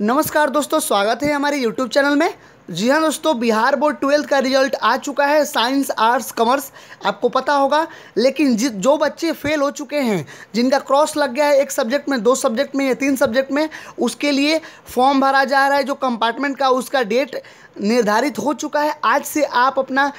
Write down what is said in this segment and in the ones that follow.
नमस्कार दोस्तों स्वागत है हमारे यूट्यूब चैनल में जी हाँ दोस्तों बिहार बोर्ड ट्वेल्थ का रिजल्ट आ चुका है साइंस आर्ट्स कॉमर्स आपको पता होगा लेकिन जि जो बच्चे फेल हो चुके हैं जिनका क्रॉस लग गया है एक सब्जेक्ट में दो सब्जेक्ट में या तीन सब्जेक्ट में उसके लिए फॉर्म भरा जा रहा है जो कंपार्टमेंट का उसका डेट निर्धारित हो चुका है आज से आप अपना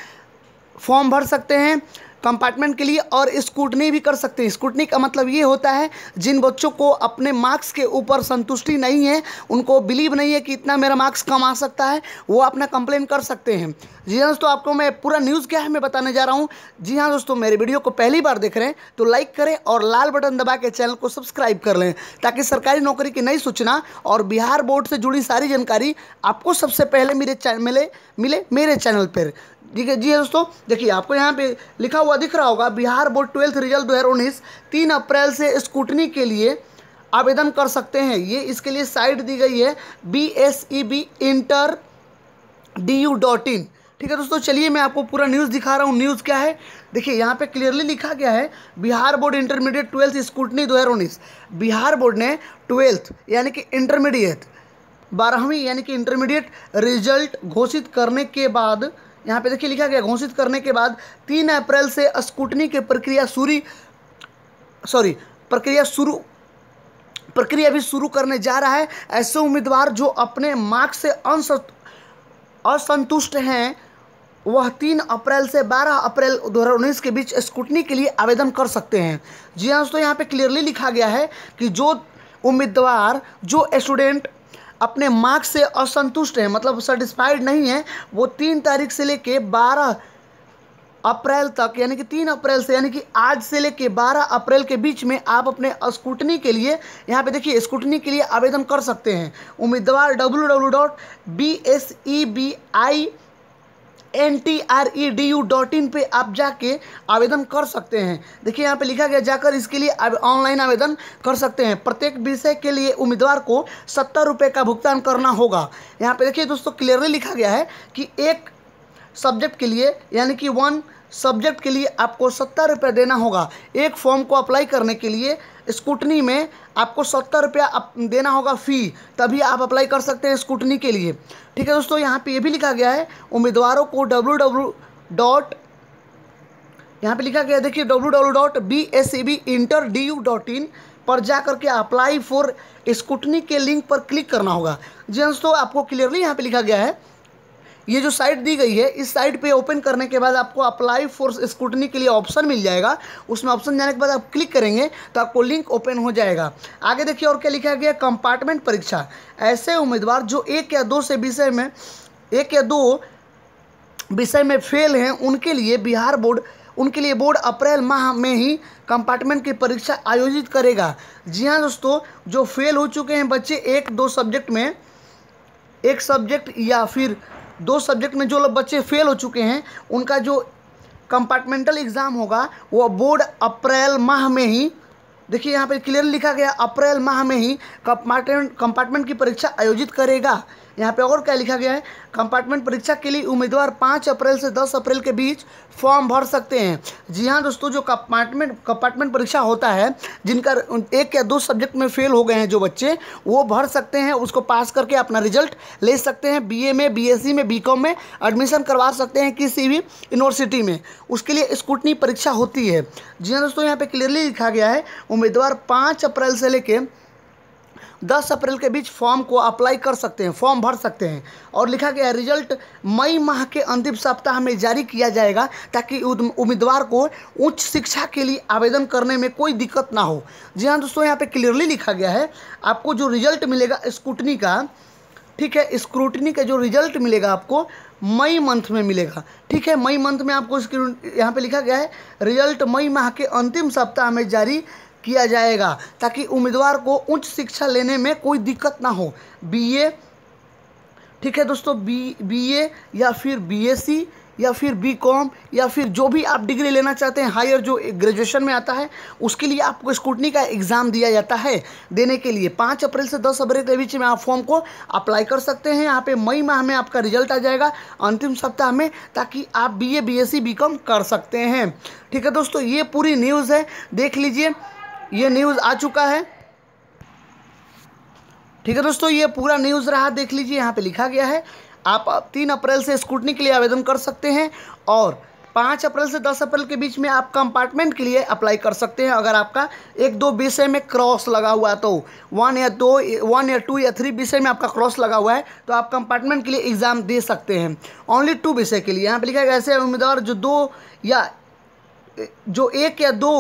फॉर्म भर सकते हैं कंपार्टमेंट के लिए और स्कूटनी भी कर सकते हैं स्कूटनी का मतलब ये होता है जिन बच्चों को अपने मार्क्स के ऊपर संतुष्टि नहीं है उनको बिलीव नहीं है कि इतना मेरा मार्क्स कम आ सकता है वो अपना कंप्लेन कर सकते हैं जी हाँ दोस्तों आपको मैं पूरा न्यूज़ क्या है मैं बताने जा रहा हूँ जी हाँ दोस्तों मेरे वीडियो को पहली बार देख रहे हैं तो लाइक करें और लाल बटन दबा के चैनल को सब्सक्राइब कर लें ताकि सरकारी नौकरी की नई सूचना और बिहार बोर्ड से जुड़ी सारी जानकारी आपको सबसे पहले मेरे मिले मिले मेरे चैनल पर ठीक है जी है दोस्तों देखिए आपको यहाँ पे लिखा हुआ दिख रहा होगा बिहार बोर्ड ट्वेल्थ रिजल्ट दो हज़ार उन्नीस तीन अप्रैल से स्कूटनी के लिए आवेदन कर सकते हैं ये इसके लिए साइट दी गई है B S E B inter D U dot in ठीक है दोस्तों चलिए मैं आपको पूरा न्यूज़ दिखा रहा हूँ न्यूज़ क्या है देखिए यहाँ पे क्लियरली लिखा गया है Bihar board intermediate twelfth scrutiny दो हज़ार उन्नीस बिहार बोर्ड ने ट्वेल्थ यानी कि इंटरमीडिएट बारहवीं यानी कि इंटरमीडिएट रिजल्ट घोषित करने के बाद यहाँ पे देखिए लिखा गया घोषित करने के बाद तीन अप्रैल से स्कूटनी की प्रक्रिया सूरी सॉरी प्रक्रिया शुरू प्रक्रिया भी शुरू करने जा रहा है ऐसे उम्मीदवार जो अपने मार्क्स से असंतुष्ट हैं वह तीन अप्रैल से बारह अप्रैल दो हज़ार उन्नीस के बीच स्कूटनी के लिए आवेदन कर सकते हैं जी हाँ दोस्तों यहाँ पे क्लियरली लिखा गया है कि जो उम्मीदवार जो स्टूडेंट अपने मार्क्स से असंतुष्ट हैं मतलब सेटिस्फाइड नहीं है वो तीन तारीख से लेके बारह अप्रैल तक यानी कि तीन अप्रैल से यानी कि आज से लेके बारह अप्रैल के बीच में आप अपने स्कूटनी के लिए यहाँ पे देखिए स्कूटनी के लिए आवेदन कर सकते हैं उम्मीदवार W W dot B S E B I N T R E D U dot in पर आप जाके आवेदन कर सकते हैं देखिए यहाँ पे लिखा गया जाकर इसके लिए आप ऑनलाइन आवेदन कर सकते हैं प्रत्येक विषय के लिए उम्मीदवार को सत्तर रुपये का भुगतान करना होगा यहाँ पे देखिए दोस्तों क्लियरली लिखा गया है कि एक सब्जेक्ट के लिए यानी कि वन सब्जेक्ट के लिए आपको सत्तर रुपये देना होगा एक फॉर्म को अप्लाई करने के लिए स्कूटनी में आपको सत्तर रुपया देना होगा फ़ी तभी आप अप्लाई कर सकते हैं स्कूटनी के लिए ठीक है दोस्तों यहाँ पे ये भी लिखा गया है उम्मीदवारों को डब्ल्यू डब्ल्यू डॉट यहाँ पर लिखा गया है देखिए W W dot B S C B inter D U dot in पर जा करके अप्लाई फॉर स्कूटनी के लिंक पर क्लिक करना होगा जी दोस्तों आपको क्लियरली यहाँ पर लिखा गया है ये जो साइट दी गई है इस साइट पे ओपन करने के बाद आपको अप्लाई फॉर स्कूटनी के लिए ऑप्शन मिल जाएगा उसमें ऑप्शन जाने के बाद आप क्लिक करेंगे तो आपको लिंक ओपन हो जाएगा आगे देखिए और क्या लिखा गया कंपार्टमेंट परीक्षा ऐसे उम्मीदवार जो एक या दो से विषय में एक या दो विषय में फेल हैं उनके लिए बिहार बोर्ड उनके लिए बोर्ड अप्रैल माह में ही कंपार्टमेंट की परीक्षा आयोजित करेगा जी हाँ दोस्तों जो फेल हो चुके हैं बच्चे एक दो सब्जेक्ट में एक सब्जेक्ट या फिर दो सब्जेक्ट में जो लोग बच्चे फेल हो चुके हैं उनका जो कंपार्टमेंटल एग्ज़ाम होगा वो बोर्ड अप्रैल माह में ही देखिए यहाँ पे क्लियर लिखा गया अप्रैल माह में ही कंपार्टमेंट कंपार्टमेंट की परीक्षा आयोजित करेगा यहाँ पे और क्या लिखा गया है कंपार्टमेंट परीक्षा के लिए उम्मीदवार पाँच अप्रैल से दस अप्रैल के बीच फॉर्म भर सकते हैं जी हाँ दोस्तों जो कंपार्टमेंट कंपार्टमेंट परीक्षा होता है जिनका एक या दो सब्जेक्ट में फेल हो गए हैं जो बच्चे वो भर सकते हैं उसको पास करके अपना रिजल्ट ले सकते हैं बी में बी में बी में एडमिशन करवा सकते हैं किसी भी यूनिवर्सिटी में उसके लिए स्कूटनी परीक्षा होती है जी हाँ दोस्तों यहाँ पर क्लियरली लिखा गया है उम्मीदवार पाँच अप्रैल से लेकर दस अप्रैल के बीच फॉर्म को अप्लाई कर सकते हैं फॉर्म भर सकते हैं और लिखा गया है रिजल्ट मई माह के अंतिम सप्ताह में जारी किया जाएगा ताकि उम्मीदवार को उच्च शिक्षा के लिए आवेदन करने में कोई दिक्कत ना हो जी हाँ दोस्तों यहाँ पे क्लियरली लिखा गया है आपको जो रिजल्ट मिलेगा स्कूटनी का ठीक है स्क्रूटनी का जो रिजल्ट मिलेगा आपको मई मंथ में मिलेगा ठीक है मई मंथ में आपको यहाँ पे लिखा गया है रिजल्ट मई माह के अंतिम सप्ताह में जारी किया जाएगा ताकि उम्मीदवार को उच्च शिक्षा लेने में कोई दिक्कत ना हो बीए ठीक है दोस्तों बी बीए या फिर बीएससी या फिर बी कॉम या फिर जो भी आप डिग्री लेना चाहते हैं हायर जो ग्रेजुएशन में आता है उसके लिए आपको स्कूटनी का एग्ज़ाम दिया जाता है देने के लिए पाँच अप्रैल से दस अप्रैल के बीच में आप फॉर्म को अप्लाई कर सकते हैं यहाँ पे मई माह में आपका रिजल्ट आ जाएगा अंतिम सप्ताह में ताकि आप B A B S C B com कर सकते हैं ठीक है दोस्तों ये पूरी न्यूज़ है देख लीजिए ये न्यूज़ आ चुका है ठीक है दोस्तों ये पूरा न्यूज़ रहा देख लीजिए यहाँ पे लिखा गया है आप तीन अप्रैल से स्कूटनी के लिए आवेदन कर सकते हैं और पाँच अप्रैल से दस अप्रैल के बीच में आप कंपार्टमेंट के लिए अप्लाई कर सकते हैं अगर आपका एक दो विषय में क्रॉस लगा हुआ तो वन या दो वन या टू या थ्री विषय में आपका क्रॉस लगा हुआ है तो आप कंपार्टमेंट के लिए एग्ज़ाम दे सकते हैं ओनली टू विषय के लिए यहाँ पर लिखा गया ऐसे उम्मीदवार जो दो या जो एक या दो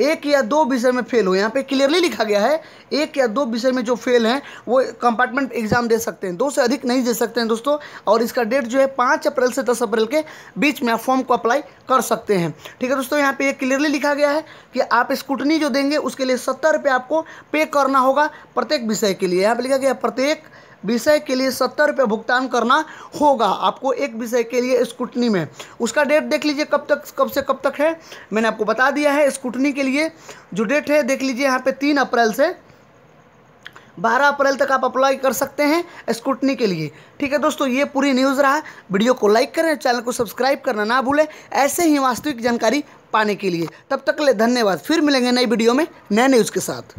एक या दो विषय में फेल हो यहाँ पे क्लियरली लिखा गया है एक या दो विषय में जो फेल हैं वो कंपार्टमेंट एग्जाम दे सकते हैं दो से अधिक नहीं दे सकते हैं दोस्तों और इसका डेट जो है पाँच अप्रैल से दस अप्रैल के बीच में आप फॉर्म को अप्लाई कर सकते हैं ठीक है दोस्तों यहाँ पे ये क्लियरली लिखा गया है कि आप स्कूटनी जो देंगे उसके लिए सत्तर रुपये आपको पे करना होगा प्रत्येक विषय के लिए यहाँ पर लिखा गया प्रत्येक विषय के लिए सत्तर रुपये भुगतान करना होगा आपको एक विषय के लिए स्कूटनी में उसका डेट देख लीजिए कब तक कब से कब तक है मैंने आपको बता दिया है स्कूटनी के लिए जो डेट है देख लीजिए यहाँ पर तीन अप्रैल से बारह अप्रैल तक आप अप्लाई कर सकते हैं स्कूटनी के लिए ठीक है दोस्तों ये पूरी न्यूज़ रहा वीडियो को लाइक करें चैनल को सब्सक्राइब करना ना भूलें ऐसे ही वास्तविक जानकारी पाने के लिए तब तक ले धन्यवाद फिर मिलेंगे नई वीडियो में नए न्यूज़ के साथ